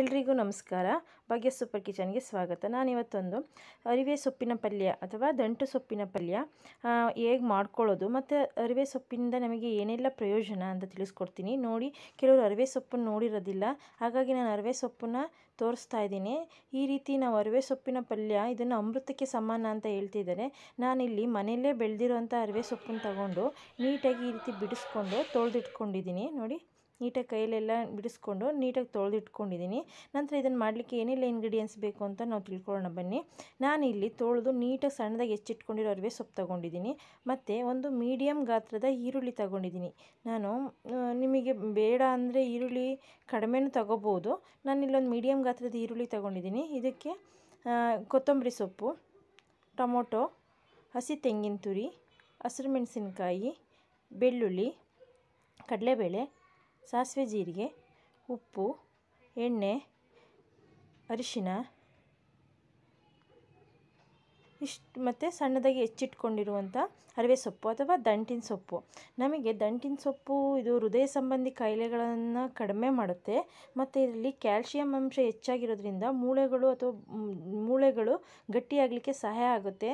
ಎಲ್ರಿಗೂ ನಮಸ್ಕಾರ ಭಾಗ್ಯ ಸೂಪರ್ ಕಿಚನ್ಗೆ ಸ್ವಾಗತ ನಾನಿವತ್ತೊಂದು ಅರಿವೆ ಸೊಪ್ಪಿನ ಪಲ್ಯ ಅಥವಾ ದಂಟು ಸೊಪ್ಪಿನ ಪಲ್ಯ ಹೇಗೆ ಮಾಡ್ಕೊಳ್ಳೋದು ಮತ್ತು ಅರಿವೆ ಸೊಪ್ಪಿನಿಂದ ನಮಗೆ ಏನೆಲ್ಲ ಪ್ರಯೋಜನ ಅಂತ ತಿಳಿಸ್ಕೊಡ್ತೀನಿ ನೋಡಿ ಕೆಲವರು ಅರಿವೆ ಸೊಪ್ಪನ್ನು ನೋಡಿರೋದಿಲ್ಲ ಹಾಗಾಗಿ ನಾನು ಅರಿವೆ ಸೊಪ್ಪನ್ನು ತೋರಿಸ್ತಾ ಇದ್ದೀನಿ ಈ ರೀತಿ ನಾವು ಅರಿವೆ ಸೊಪ್ಪಿನ ಪಲ್ಯ ಇದನ್ನು ಅಮೃತಕ್ಕೆ ಸಮಾನ ಅಂತ ಹೇಳ್ತಿದ್ದಾರೆ ನಾನಿಲ್ಲಿ ಮನೆಯಲ್ಲೇ ಬೆಳೆದಿರೋಂಥ ಅರಿವೆ ಸೊಪ್ಪನ್ನು ತಗೊಂಡು ನೀಟಾಗಿ ಈ ರೀತಿ ಬಿಡಿಸ್ಕೊಂಡು ತೊಳೆದಿಟ್ಕೊಂಡಿದ್ದೀನಿ ನೋಡಿ ನೀಟಾಗಿ ಕೈಯಲ್ಲೆಲ್ಲ ಬಿಡಿಸ್ಕೊಂಡು ನೀಟಾಗಿ ತೊಳೆದಿಟ್ಕೊಂಡಿದ್ದೀನಿ ನಂತರ ಇದನ್ನು ಮಾಡಲಿಕ್ಕೆ ಏನೆಲ್ಲ ಇಂಗ್ರೀಡಿಯೆಂಟ್ಸ್ ಬೇಕು ಅಂತ ನಾವು ತಿಳ್ಕೊಳ್ಳೋಣ ಬನ್ನಿ ನಾನಿಲ್ಲಿ ತೊಳೆದು ನೀಟಾಗಿ ಸಣ್ಣದಾಗಿ ಹೆಚ್ಚಿಟ್ಕೊಂಡಿರೋ ಅರಿವೆ ಸೊಪ್ಪು ತೊಗೊಂಡಿದ್ದೀನಿ ಮತ್ತು ಒಂದು ಮೀಡಿಯಮ್ ಗಾತ್ರದ ಈರುಳ್ಳಿ ತಗೊಂಡಿದ್ದೀನಿ ನಾನು ನಿಮಗೆ ಬೇಡ ಅಂದರೆ ಈರುಳ್ಳಿ ಕಡಿಮೆನೂ ತಗೋಬೋದು ಇಲ್ಲೊಂದು ಮೀಡಿಯಮ್ ಗಾತ್ರದ ಈರುಳ್ಳಿ ತಗೊಂಡಿದ್ದೀನಿ ಇದಕ್ಕೆ ಕೊತ್ತಂಬರಿ ಸೊಪ್ಪು ಟೊಮೊಟೊ ಹಸಿ ತೆಂಗಿನ ತುರಿ ಹಸಿರು ಮೆಣಸಿನಕಾಯಿ ಬೆಳ್ಳುಳ್ಳಿ ಕಡಲೆಬೇಳೆ ಸಾಸಿವೆ ಜೀರಿಗೆ ಉಪ್ಪು ಎಣ್ಣೆ ಅರಿಶಿನ ಇಷ್ಟು ಮತ್ತು ಸಣ್ಣದಾಗಿ ಹೆಚ್ಚಿಟ್ಕೊಂಡಿರುವಂಥ ಅರಿವೆ ಸೊಪ್ಪು ಅಥವಾ ದಂಟಿನ ಸೊಪ್ಪು ನಮಗೆ ದಂಟಿನ ಸೊಪ್ಪು ಇದು ಹೃದಯ ಸಂಬಂಧಿ ಕಾಯಿಲೆಗಳನ್ನು ಕಡಿಮೆ ಮಾಡುತ್ತೆ ಮತ್ತು ಇದರಲ್ಲಿ ಕ್ಯಾಲ್ಶಿಯಂ ಅಂಶ ಹೆಚ್ಚಾಗಿರೋದ್ರಿಂದ ಮೂಳೆಗಳು ಅಥವಾ ಮೂಳೆಗಳು ಗಟ್ಟಿಯಾಗಲಿಕ್ಕೆ ಸಹಾಯ ಆಗುತ್ತೆ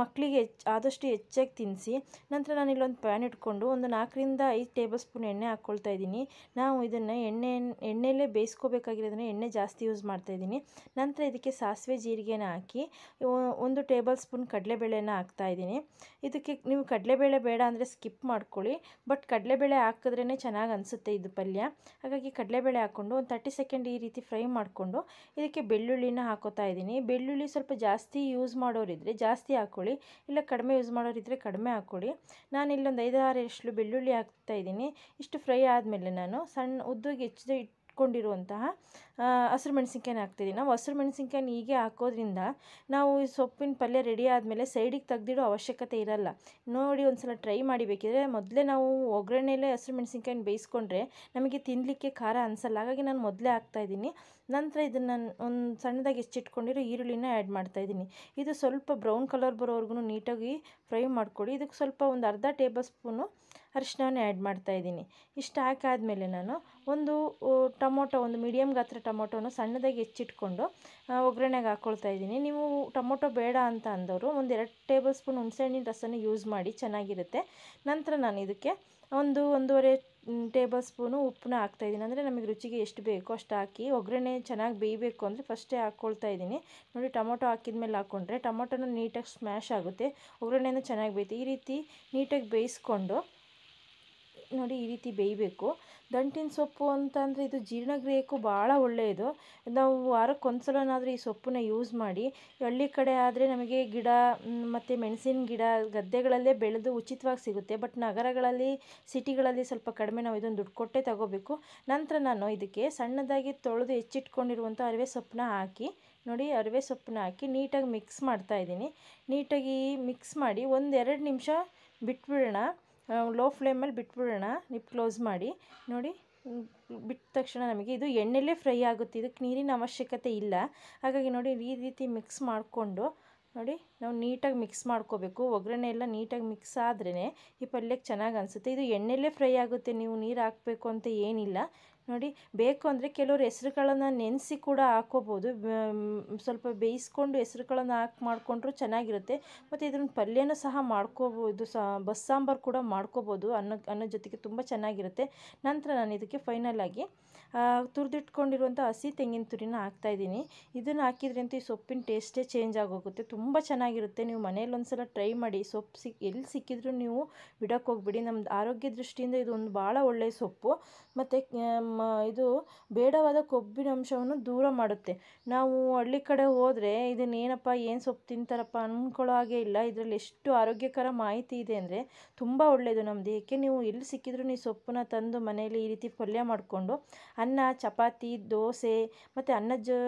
ಮಕ್ಕಳಿಗೆ ಹೆಚ್ಚು ಆದಷ್ಟು ಹೆಚ್ಚಾಗಿ ತಿನ್ನಿಸಿ ನಂತರ ನಾನು ಇಲ್ಲೊಂದು ಪ್ಯಾನ್ ಇಟ್ಕೊಂಡು ಒಂದು ನಾಲ್ಕರಿಂದ ಐದು ಟೇಬಲ್ ಸ್ಪೂನ್ ಎಣ್ಣೆ ಹಾಕ್ಕೊಳ್ತಾ ಇದ್ದೀನಿ ನಾವು ಇದನ್ನು ಎಣ್ಣೆ ಎಣ್ಣೆಯಲ್ಲೇ ಬೇಯಿಸ್ಕೋಬೇಕಾಗಿರೋದನ್ನು ಎಣ್ಣೆ ಜಾಸ್ತಿ ಯೂಸ್ ಮಾಡ್ತಾಯಿದ್ದೀನಿ ನಂತರ ಇದಕ್ಕೆ ಸಾಸಿವೆ ಜೀರಿಗೆನ ಹಾಕಿ ಒಂದು ಟೇಬಲ್ ಸ್ಪೂನ್ ಕಡಲೆಬೇಳೆನ ಹಾಕ್ತಾಯಿದ್ದೀನಿ ಇದು ಇದಕ್ಕೆ ನೀವು ಕಡಲೆಬೇಳೆ ಬೇಡ ಅಂದರೆ ಸ್ಕಿಪ್ ಮಾಡ್ಕೊಳ್ಳಿ ಬಟ್ ಕಡಲೆಬೇಳೆ ಹಾಕಿದ್ರೇ ಚೆನ್ನಾಗಿ ಅನಿಸುತ್ತೆ ಇದು ಪಲ್ಯ ಹಾಗಾಗಿ ಕಡಲೆಬೇಳೆ ಹಾಕ್ಕೊಂಡು ಒಂದು ತರ್ಟಿ ಸೆಕೆಂಡ್ ಈ ರೀತಿ ಫ್ರೈ ಮಾಡಿಕೊಂಡು ಇದಕ್ಕೆ ಬೆಳ್ಳುಳ್ಳಿನ ಹಾಕೋತಾ ಇದ್ದೀನಿ ಬೆಳ್ಳುಳ್ಳಿ ಸ್ವಲ್ಪ ಜಾಸ್ತಿ ಯೂಸ್ ಮಾಡೋರಿದ್ದರೆ ಜಾಸ್ತಿ ಹಾಕ್ಕೊಳ್ಳಿ ಇಲ್ಲ ಕಡಿಮೆ ಯೂಸ್ ಮಾಡೋರಿದ್ದರೆ ಕಡಿಮೆ ಹಾಕ್ಕೊಳ್ಳಿ ನಾನು ಇಲ್ಲೊಂದು ಐದಾರು ಎಷ್ಟು ಬೆಳ್ಳುಳ್ಳಿ ಹಾಕ್ತಾ ಇದ್ದೀನಿ ಇಷ್ಟು ಫ್ರೈ ಆದಮೇಲೆ ನಾನು ಸಣ್ಣ ಉದ್ದಿಗೆ ಹೆಚ್ಚಿದ ಇಟ್ಕೊಂಡಿರುವಂತಹ ಹಸಿರು ಮೆಣಸಿನ್ಕಾಯಿನ ಹಾಕ್ತಿದ್ದೀನಿ ನಾವು ಹಸಿರು ಮೆಣಸಿನ್ಕಾಯಿನ ಹೀಗೆ ಹಾಕೋದ್ರಿಂದ ನಾವು ಈ ಸೊಪ್ಪಿನ ಪಲ್ಯ ರೆಡಿ ಆದಮೇಲೆ ಸೈಡಿಗೆ ತೆಗ್ದಿಡೋ ಅವಶ್ಯಕತೆ ಇರಲ್ಲ ನೋಡಿ ಒಂದು ಸಲ ಟ್ರೈ ಮಾಡಿಬೇಕಿದ್ರೆ ಮೊದಲೇ ನಾವು ಒಗ್ಗರಣೆಯಲ್ಲೇ ಹಸಿರು ಮೆಣಸಿನ್ಕಾಯಿನ ಬೇಯಿಸ್ಕೊಂಡ್ರೆ ನಮಗೆ ತಿನ್ನಲಿಕ್ಕೆ ಖಾರ ಅನಿಸಲ್ಲ ಹಾಗಾಗಿ ನಾನು ಮೊದಲೇ ಹಾಕ್ತಾಯಿದ್ದೀನಿ ನಂತರ ಇದನ್ನು ಒಂದು ಸಣ್ಣದಾಗಿ ಹೆಚ್ಚಿಟ್ಕೊಂಡಿರೋ ಈರುಳ್ಳಿನ ಆ್ಯಡ್ ಮಾಡ್ತಾಯಿದ್ದೀನಿ ಇದು ಸ್ವಲ್ಪ ಬ್ರೌನ್ ಕಲರ್ ಬರೋವರೆಗೂ ನೀಟಾಗಿ ಫ್ರೈ ಮಾಡಿಕೊಡಿ ಇದಕ್ಕೆ ಸ್ವಲ್ಪ ಒಂದು ಅರ್ಧ ಟೇಬಲ್ ಸ್ಪೂನು ಅರಿಶಿಣವನ್ನು ಆ್ಯಡ್ ಮಾಡ್ತಾಯಿದ್ದೀನಿ ಇಷ್ಟು ಹಾಕಾದ್ಮೇಲೆ ನಾನು ಒಂದು ಟೊಮೊಟೊ ಒಂದು ಮೀಡಿಯಮ್ ಗಾತ್ರ ಟೊಮೊಟೊನ ಸಣ್ಣದಾಗಿ ಹೆಚ್ಚಿಟ್ಕೊಂಡು ಒಗ್ಗರಣೆಗೆ ಹಾಕ್ಕೊಳ್ತಾ ಇದ್ದೀನಿ ನೀವು ಟೊಮೊಟೊ ಬೇಡ ಅಂತ ಅಂದವರು ಒಂದು ಎರಡು ಟೇಬಲ್ ಸ್ಪೂನ್ ಹುಣಸೆಹಣ್ಣಿನ ರಸನ ಯೂಸ್ ಮಾಡಿ ಚೆನ್ನಾಗಿರುತ್ತೆ ನಂತರ ನಾನು ಇದಕ್ಕೆ ಒಂದು ಒಂದೂವರೆ ಟೇಬಲ್ ಸ್ಪೂನು ಉಪ್ಪನ್ನ ಹಾಕ್ತಾಯಿದ್ದೀನಿ ಅಂದರೆ ನಮಗೆ ರುಚಿಗೆ ಎಷ್ಟು ಬೇಕೋ ಅಷ್ಟು ಹಾಕಿ ಒಗ್ಗರಣೆ ಚೆನ್ನಾಗಿ ಬೇಯಬೇಕು ಅಂದರೆ ಫಸ್ಟೇ ಹಾಕ್ಕೊಳ್ತಾ ಇದ್ದೀನಿ ನೋಡಿ ಟೊಮೊಟೊ ಹಾಕಿದ ಮೇಲೆ ಹಾಕ್ಕೊಂಡ್ರೆ ಟೊಮೊಟೊನ ನೀಟಾಗಿ ಸ್ಮ್ಯಾಶ್ ಆಗುತ್ತೆ ಒಗ್ಗರಣೆನೂ ಚೆನ್ನಾಗಿ ಬೇಯುತ್ತೆ ಈ ರೀತಿ ನೀಟಾಗಿ ಬೇಯಿಸ್ಕೊಂಡು ನೋಡಿ ಈ ರೀತಿ ಬೇಯಬೇಕು ದಂಟಿನ ಸೊಪ್ಪು ಅಂತಂದರೆ ಇದು ಜೀರ್ಣಕ್ರಿಯೆಗೂ ಭಾಳ ಒಳ್ಳೆಯದು ನಾವು ವಾರಕ್ಕೆ ಒಂದ್ಸಲನಾದರೂ ಈ ಸೊಪ್ಪನ್ನ ಯೂಸ್ ಮಾಡಿ ಹಳ್ಳಿ ಕಡೆ ಆದರೆ ನಮಗೆ ಗಿಡ ಮತ್ತು ಮೆಣಸಿನ ಗಿಡ ಗದ್ದೆಗಳಲ್ಲೇ ಬೆಳೆದು ಉಚಿತವಾಗಿ ಸಿಗುತ್ತೆ ಬಟ್ ನಗರಗಳಲ್ಲಿ ಸಿಟಿಗಳಲ್ಲಿ ಸ್ವಲ್ಪ ಕಡಿಮೆ ನಾವು ಇದನ್ನು ದುಡ್ಡು ಕೊಟ್ಟೆ ತಗೋಬೇಕು ನಂತರ ನಾನು ಇದಕ್ಕೆ ಸಣ್ಣದಾಗಿ ತೊಳೆದು ಹೆಚ್ಚಿಟ್ಕೊಂಡಿರುವಂಥ ಅರಿವೆ ಸೊಪ್ಪನ್ನ ಹಾಕಿ ನೋಡಿ ಅರಿವೆ ಸೊಪ್ಪನ್ನ ಹಾಕಿ ನೀಟಾಗಿ ಮಿಕ್ಸ್ ಮಾಡ್ತಾ ಇದ್ದೀನಿ ನೀಟಾಗಿ ಮಿಕ್ಸ್ ಮಾಡಿ ಒಂದೆರಡು ನಿಮಿಷ ಬಿಟ್ಬಿಡೋಣ ಲೋ ಫ್ಲೇಮಲ್ಲಿ ಬಿಟ್ಬಿಡೋಣ ನಿಪ್ ಕ್ಲೋಸ್ ಮಾಡಿ ನೋಡಿ ಬಿಟ್ಟ ತಕ್ಷಣ ನಮಗೆ ಇದು ಎಣ್ಣೆಲೇ ಫ್ರೈ ಆಗುತ್ತೆ ಇದಕ್ಕೆ ನೀರಿನ ಅವಶ್ಯಕತೆ ಇಲ್ಲ ಹಾಗಾಗಿ ನೋಡಿ ಈ ರೀತಿ ಮಿಕ್ಸ್ ಮಾಡಿಕೊಂಡು ನೋಡಿ ನಾವು ನೀಟಾಗಿ ಮಿಕ್ಸ್ ಮಾಡ್ಕೋಬೇಕು ಒಗ್ಗರಣೆ ಎಲ್ಲ ನೀಟಾಗಿ ಮಿಕ್ಸ್ ಆದ್ರೇ ಈ ಪಲ್ಯಕ್ಕೆ ಚೆನ್ನಾಗಿ ಅನಿಸುತ್ತೆ ಇದು ಎಣ್ಣೆಲ್ಲೇ ಫ್ರೈ ಆಗುತ್ತೆ ನೀವು ನೀರು ಹಾಕಬೇಕು ಅಂತ ಏನಿಲ್ಲ ನೋಡಿ ಬೇಕು ಅಂದರೆ ಕೆಲವರು ಹೆಸ್ರುಗಳನ್ನು ನೆನೆಸಿ ಕೂಡ ಹಾಕೋಬೋದು ಸ್ವಲ್ಪ ಬೇಯಿಸ್ಕೊಂಡು ಹೆಸ್ರುಗಳನ್ನು ಹಾಕಿ ಮಾಡಿಕೊಂಡ್ರು ಚೆನ್ನಾಗಿರುತ್ತೆ ಮತ್ತು ಇದನ್ನು ಪಲ್ಯನೂ ಸಹ ಮಾಡ್ಕೋಬೋದು ಸಹ ಬಸ್ ಸಾಂಬಾರು ಕೂಡ ಮಾಡ್ಕೋಬೋದು ಅನ್ನ ಅನ್ನೋ ಜೊತೆಗೆ ತುಂಬ ಚೆನ್ನಾಗಿರುತ್ತೆ ನಂತರ ನಾನು ಇದಕ್ಕೆ ಫೈನಲಾಗಿ ತುರಿದಿಟ್ಕೊಂಡಿರುವಂಥ ಹಸಿ ತೆಂಗಿನ ತುರಿನ ಹಾಕ್ತಾಯಿದ್ದೀನಿ ಇದನ್ನು ಹಾಕಿದ್ರಂತೂ ಈ ಸೊಪ್ಪಿನ ಟೇಸ್ಟೇ ಚೇಂಜ್ ಆಗೋಗುತ್ತೆ ತುಂಬ ತುಂಬ ಚೆನ್ನಾಗಿರುತ್ತೆ ನೀವು ಮನೇಲಿ ಒಂದು ಸಲ ಟ್ರೈ ಮಾಡಿ ಸೊಪ್ಪು ಸಿಕ್ ಎಲ್ಲಿ ಸಿಕ್ಕಿದ್ರು ನೀವು ಬಿಡೋಕ್ಕೆ ಹೋಗ್ಬಿಡಿ ನಮ್ಮದು ಆರೋಗ್ಯ ದೃಷ್ಟಿಯಿಂದ ಇದೊಂದು ಭಾಳ ಒಳ್ಳೆಯ ಸೊಪ್ಪು ಮತ್ತು ಇದು ಬೇಡವಾದ ಕೊಬ್ಬಿನಾಂಶವನ್ನು ದೂರ ಮಾಡುತ್ತೆ ನಾವು ಹಳ್ಳಿ ಕಡೆ ಹೋದರೆ ಇದನ್ನೇನಪ್ಪ ಏನು ಸೊಪ್ಪು ತಿಂತಾರಪ್ಪ ಅಂದ್ಕೊಳ್ಳೋ ಹಾಗೆ ಇಲ್ಲ ಇದರಲ್ಲಿ ಎಷ್ಟು ಆರೋಗ್ಯಕರ ಮಾಹಿತಿ ಇದೆ ಅಂದರೆ ತುಂಬ ಒಳ್ಳೆಯದು ನಮ್ಮ ಏಕೆ ನೀವು ಎಲ್ಲಿ ಸಿಕ್ಕಿದ್ರು ನೀವು ಸೊಪ್ಪನ್ನ ತಂದು ಮನೆಯಲ್ಲಿ ಈ ರೀತಿ ಪಲ್ಯ ಮಾಡಿಕೊಂಡು ಅನ್ನ ಚಪಾತಿ ದೋಸೆ ಮತ್ತು ಅನ್ನ ಜೊ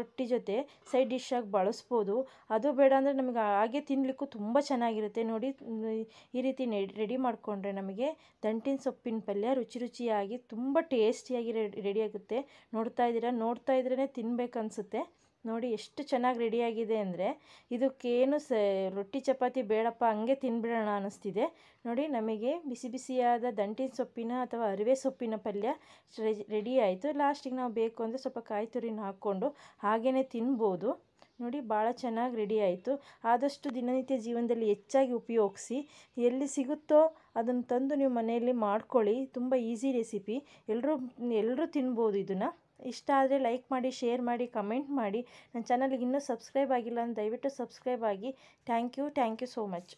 ರೊಟ್ಟಿ ಜೊತೆ ಸೈಡ್ ಡಿಶ್ ಆಗಿ ಬಳಸ್ಬೋದು ಅದು ಬೇಡ ಅಂದರೆ ನಮಗೆ ಹಾಗೆ ತಿನ್ನಲಿಕ್ಕೂ ತುಂಬ ಚೆನ್ನಾಗಿರುತ್ತೆ ನೋಡಿ ಈ ರೀತಿ ರೆಡಿ ಮಾಡಿಕೊಂಡ್ರೆ ನಮಗೆ ದಂಟಿನ ಸೊಪ್ಪಿನ ಪಲ್ಯ ರುಚಿ ರುಚಿಯಾಗಿ ತುಂಬ ಟೇಸ್ಟಿಯಾಗಿ ರೆಡಿ ಆಗುತ್ತೆ ನೋಡ್ತಾ ಇದ್ದೀರ ನೋಡ್ತಾ ಇದ್ರೇ ತಿನ್ಬೇಕನ್ಸುತ್ತೆ ನೋಡಿ ಎಷ್ಟು ಚೆನ್ನಾಗಿ ರೆಡಿಯಾಗಿದೆ ಅಂದರೆ ಇದಕ್ಕೇನು ಸ ರೊಟ್ಟಿ ಚಪಾತಿ ಬೇಡಪ್ಪ ಹಂಗೆ ತಿನ್ಬಿಡೋಣ ಅನ್ನಿಸ್ತಿದೆ ನೋಡಿ ನಮಗೆ ಬಿಸಿ ಬಿಸಿಯಾದ ದಂಟಿನ ಸೊಪ್ಪಿನ ಅಥವಾ ಅರಿವೆ ಸೊಪ್ಪಿನ ಪಲ್ಯ ರೆಡಿ ಆಯಿತು ಲಾಸ್ಟಿಗೆ ನಾವು ಬೇಕು ಅಂದರೆ ಸ್ವಲ್ಪ ಕಾಯಿ ತುರಿನ ಹಾಕ್ಕೊಂಡು ಹಾಗೇ ತಿನ್ಬೋದು ನೋಡಿ ಭಾಳ ಚೆನ್ನಾಗಿ ರೆಡಿ ಆಯಿತು ಆದಷ್ಟು ದಿನನಿತ್ಯ ಜೀವನದಲ್ಲಿ ಹೆಚ್ಚಾಗಿ ಉಪಯೋಗಿಸಿ ಎಲ್ಲಿ ಸಿಗುತ್ತೋ ಅದನ್ನು ತಂದು ನೀವು ಮನೆಯಲ್ಲಿ ಮಾಡ್ಕೊಳ್ಳಿ ತುಂಬ ಈಸಿ ರೆಸಿಪಿ ಎಲ್ಲರೂ ಎಲ್ಲರೂ ತಿನ್ಬೋದು ಇದನ್ನು ಇಷ್ಟ ಆದರೆ ಲೈಕ್ ಮಾಡಿ ಶೇರ್ ಮಾಡಿ ಕಮೆಂಟ್ ಮಾಡಿ ನನ್ನ ಚಾನಲ್ಗೆ ಇನ್ನೂ ಸಬ್ಸ್ಕ್ರೈಬ್ ಆಗಿಲ್ಲ ಅಂದರೆ ದಯವಿಟ್ಟು ಸಬ್ಸ್ಕ್ರೈಬ್ ಆಗಿ thank you thank you so much